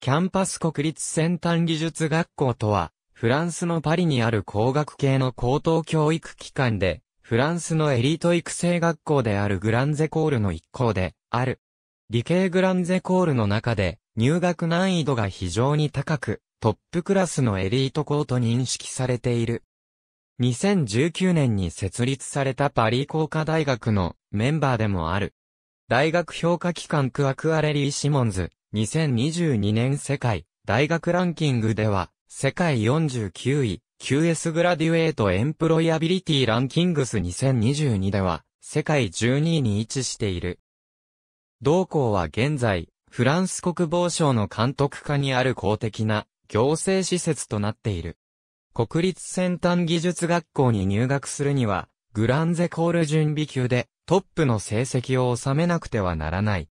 キャンパス国立先端技術学校とは、フランスのパリにある工学系の高等教育機関で、フランスのエリート育成学校であるグランゼコールの一校で、ある。理系グランゼコールの中で、入学難易度が非常に高く、トップクラスのエリート校と認識されている。2019年に設立されたパリ工科大学のメンバーでもある。大学評価機関クアクアレリー・シモンズ、2022年世界大学ランキングでは、世界49位、QS グラデュエートエンプロイアビリティランキングス2022では、世界12位に位置している。同校は現在、フランス国防省の監督下にある公的な行政施設となっている。国立先端技術学校に入学するには、グランゼコール準備級でトップの成績を収めなくてはならない。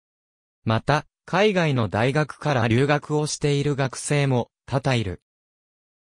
また、海外の大学から留学をしている学生も多々いる。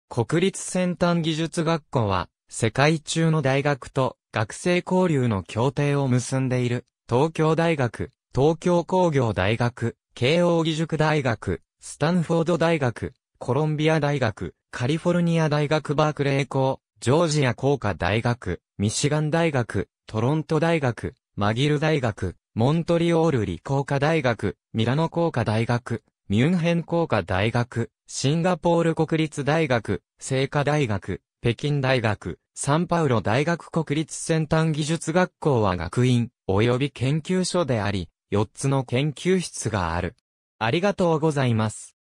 国立先端技術学校は、世界中の大学と学生交流の協定を結んでいる、東京大学、東京工業大学、慶応義塾大学、スタンフォード大学、コロンビア大学、カリフォルニア大学バークレー校、ジョージア工科大学、ミシガン大学、トロント大学、マギル大学、モントリオール理工科大学、ミラノ工科大学、ミュンヘン工科大学、シンガポール国立大学、聖火大学、北京大学、サンパウロ大学国立先端技術学校は学院、及び研究所であり、4つの研究室がある。ありがとうございます。